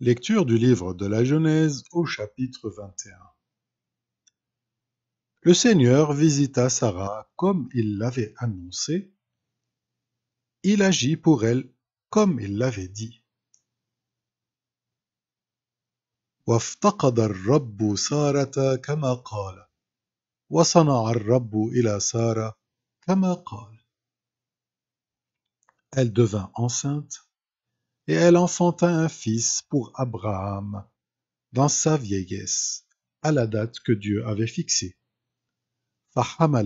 Lecture du livre de la Genèse au chapitre 21 Le Seigneur visita Sarah comme il l'avait annoncé. Il agit pour elle comme il l'avait dit. وافتقد الرب سارة كما قال وصنع الرب إلى سارة كما قال Elle devint enceinte et elle enfanta un fils pour Abraham dans sa vieillesse, à la date que Dieu avait fixée. Et Abraham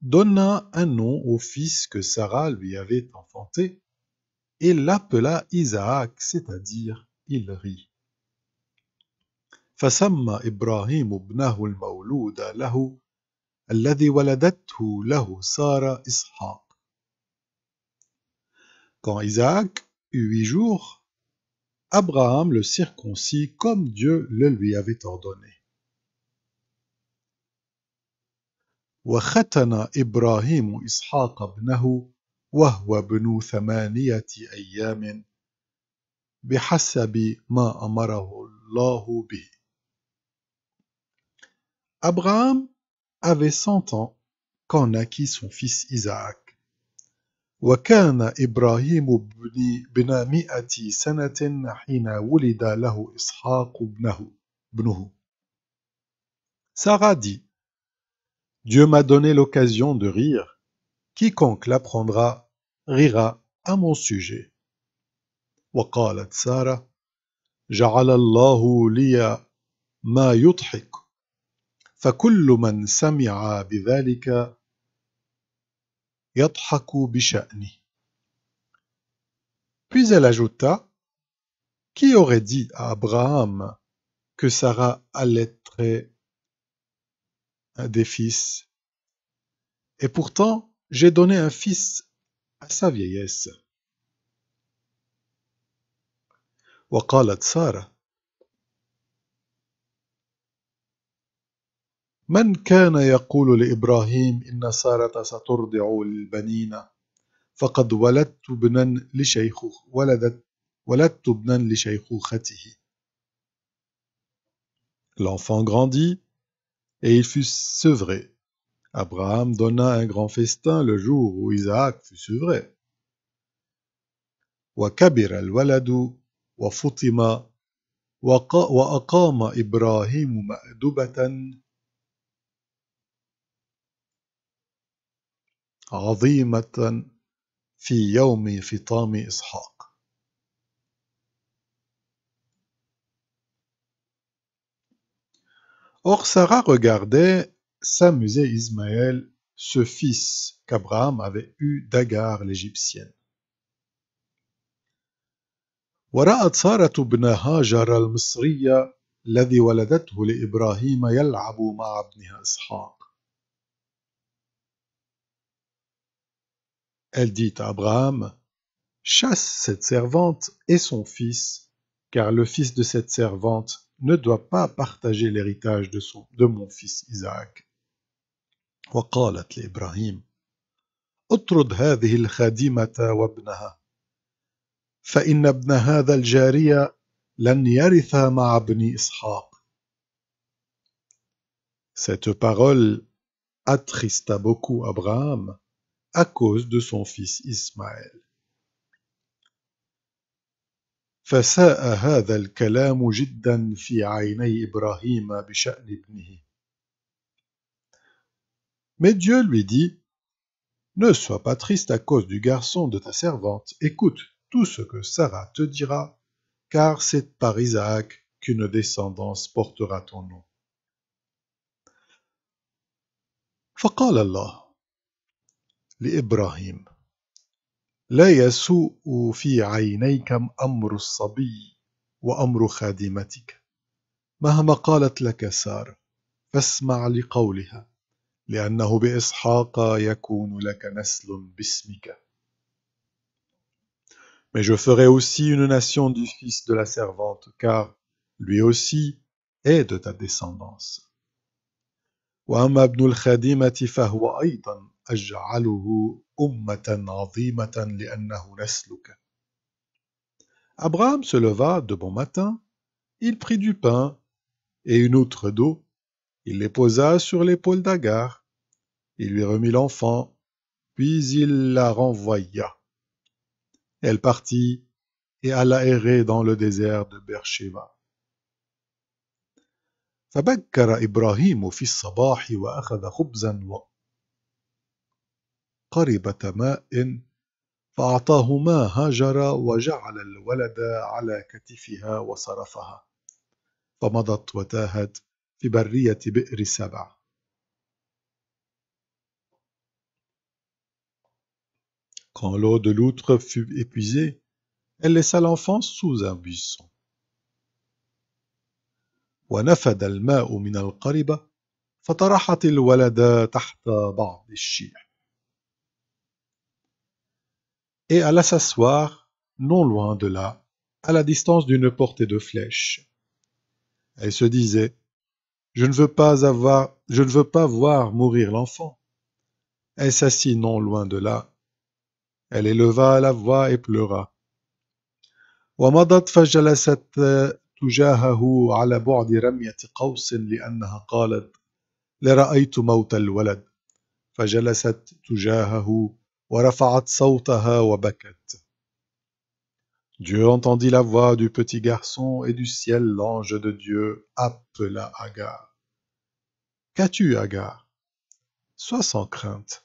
donna un nom au fils que Sarah lui avait enfanté et l'appela Isaac, c'est-à-dire il rit فسمى إبراهيم ابنه المولود له الذي ولدته له سارة إسحاق Quand Isaac eut huit jours, Abraham le circoncit comme Dieu le lui avait ordonné. وختن إبراهيم إسحاق ابنه وهو بنو ثمانية أيام Abraham avait cent ans quand naquit son fils Isaac. Sarah dit Dieu m'a donné l'occasion de rire. Quiconque l'apprendra rira à mon sujet. وقالت Puis elle ajouta Qui aurait dit à Abraham que Sarah allaiterait des fils Et pourtant, j'ai donné un fils à sa vieillesse. وقالت سارة: من كان يقول لإبراهيم إن سارة سترضع البنين فقد ولدت ابنا لشيخوخ ولدت ولدت ابنا لشيخوخته L'enfant grandit et il fut sevré. Abraham donna un grand festin le jour où Isaac fut sevré. وكبر الولد وفطم وأقام إبراهيم مأدبة عظيمة في يوم فطام إسحاق Or Sarah regardait s'amuser Ismaël, ce fils qu'Abraham avait eu d'Agar l'Égyptienne. Elle dit à Abraham, Chasse cette servante et son fils, car le fils de cette servante ne doit pas partager l'héritage de, son, de mon fils Isaac. وقالت cette parole attrista beaucoup Abraham à cause de son fils Ismaël. Mais Dieu lui dit Ne sois pas triste à cause du garçon de ta servante. Écoute, tout ce que Sarah te dira, car c'est par Isaac qu'une descendance portera ton nom. فقال الله لابراهيم لا يسوء في عينيك امر الصبي وامر خادمتك مهما قالت لك ساره فاسمع لقولها لانه باسحاق يكون لك نسل باسمك Mais je ferai aussi une nation du fils de la servante, car lui aussi est de ta descendance. Abraham se leva de bon matin, il prit du pain et une outre d'eau, il les posa sur l'épaule d'Agar, il lui remit l'enfant, puis il la renvoya. Elle partit et alla errer dans le désert de Beersheba. فبكر إبراهيم في الصباح وأخذ خبزا وقربة ماء فأعطاهما هاجر وجعل الولد على كتفها وصرفها فمضت وتاهت في برية بئر سبع Quand l'eau de l'outre fut épuisée, elle laissa l'enfant sous un buisson. Et alla s'asseoir, non loin de là, à la distance d'une portée de flèche. Elle se disait Je ne veux pas avoir, je ne veux pas voir mourir l'enfant. Elle s'assit non loin de là, elle leva la voix et pleura. Et madad, fajlès t tujahou, sur un boudi, remit un arc, car elle a dit: "J'ai vu la mort du fils." Fajlès tujahou, voix et Dieu entendit la voix du petit garçon et du ciel, l'ange de Dieu appela Agar. Qu'as-tu, Agar? Sois sans crainte.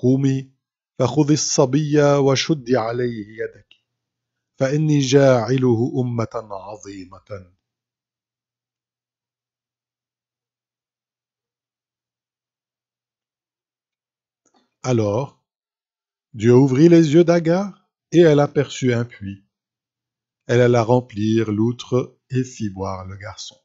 Alors, Dieu ouvrit les yeux d'Agar, et elle aperçut un puits. Elle alla remplir l'outre et fit boire le garçon.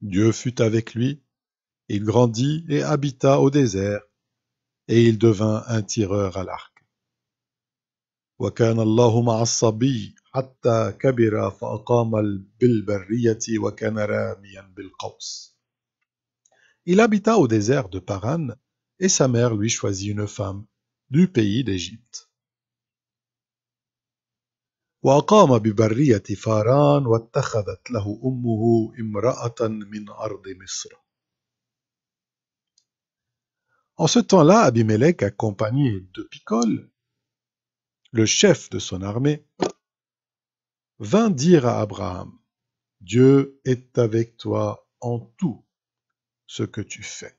Dieu fut avec lui, il grandit et habita au désert, et il devint un tireur à l'arc. Il habita au désert de Paran, et sa mère lui choisit une femme du pays d'Égypte. En ce temps-là, Abimelech, accompagné de Picol, le chef de son armée, vint dire à Abraham Dieu est avec toi en tout ce que tu fais.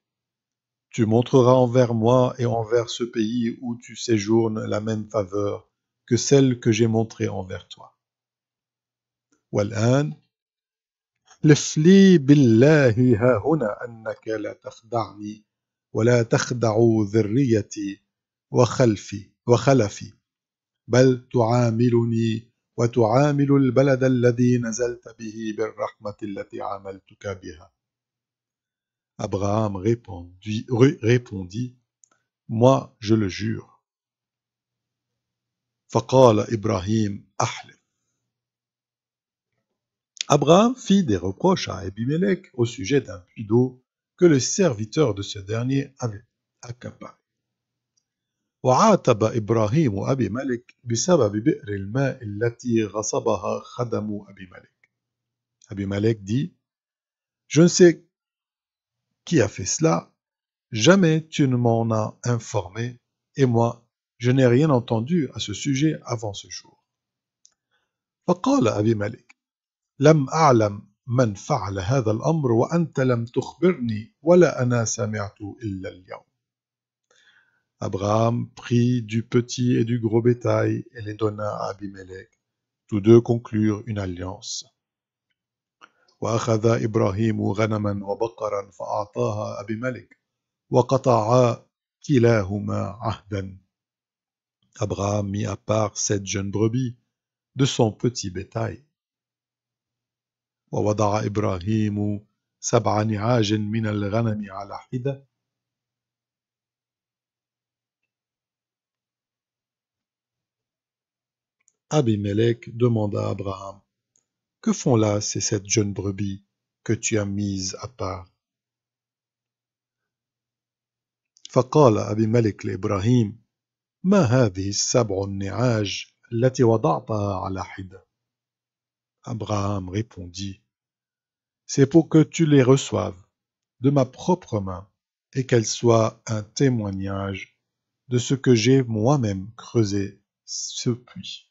Tu montreras envers moi et envers ce pays où tu séjournes la même faveur que celle que j'ai montrée envers toi. والآن لفلي بالله ها هنا أنك لا تخدعني ولا تخدع ذريتي وخلفي وخلفي بل تعاملني وتعامل البلد الذي نزلت به بالرحمة التي عاملتك بها Abraham répondit, répondit Moi, je le jure. à Ibrahim Ahle. Abraham fit des reproches à Abimelech au sujet d'un puits d'eau que le serviteur de ce dernier avait accaparé. وعاتب إبراهيم أبي ملك بسبب بئر الماء التي غصبها خدم أبي ملك. أبي dit Je ne sais qui a fait cela Jamais tu ne m'en as informé, et moi, je n'ai rien entendu à ce sujet avant ce jour. فقال Abraham prit du petit et du gros bétail et les donna à Abimelech. Tous deux conclurent une alliance. وأخذ إبراهيم غنما وبقرا فأعطاها أبي ملك وقطعا كلاهما عهدا Abraham mit à part cette jeune brebis de son petit bétail. ووضع إبراهيم سبع نعاج من الغنم على حدة Abimelech demanda à Abraham Que font là ces sept jeunes brebis que tu as mises à part فقال أبي ملك لإبراهيم هذه السبع النعاج التي وضعتها على Abraham répondit C'est pour que tu les reçoives de ma propre main et qu'elles soient un témoignage de ce que j'ai moi-même creusé ce puits.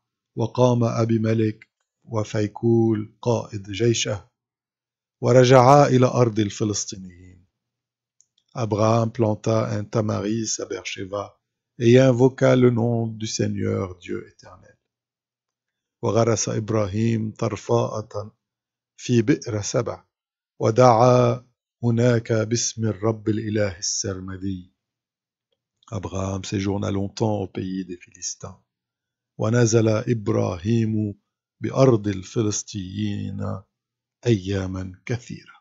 وقام أبي ملك وفيكول قائد جيشه ورجعا إلى أرض الفلسطينيين أبغام بلانتا ان تماريس بيرشيفا et invoqua le nom دو Seigneur Dieu éternel. وغرس إبراهيم طرفاءة في بئر سبع ودعا هناك باسم الرب الإله السرمدي. أبغام سجون longtemps au pays des ونزل إبراهيم بأرض الفلسطينيين أياما كثيرة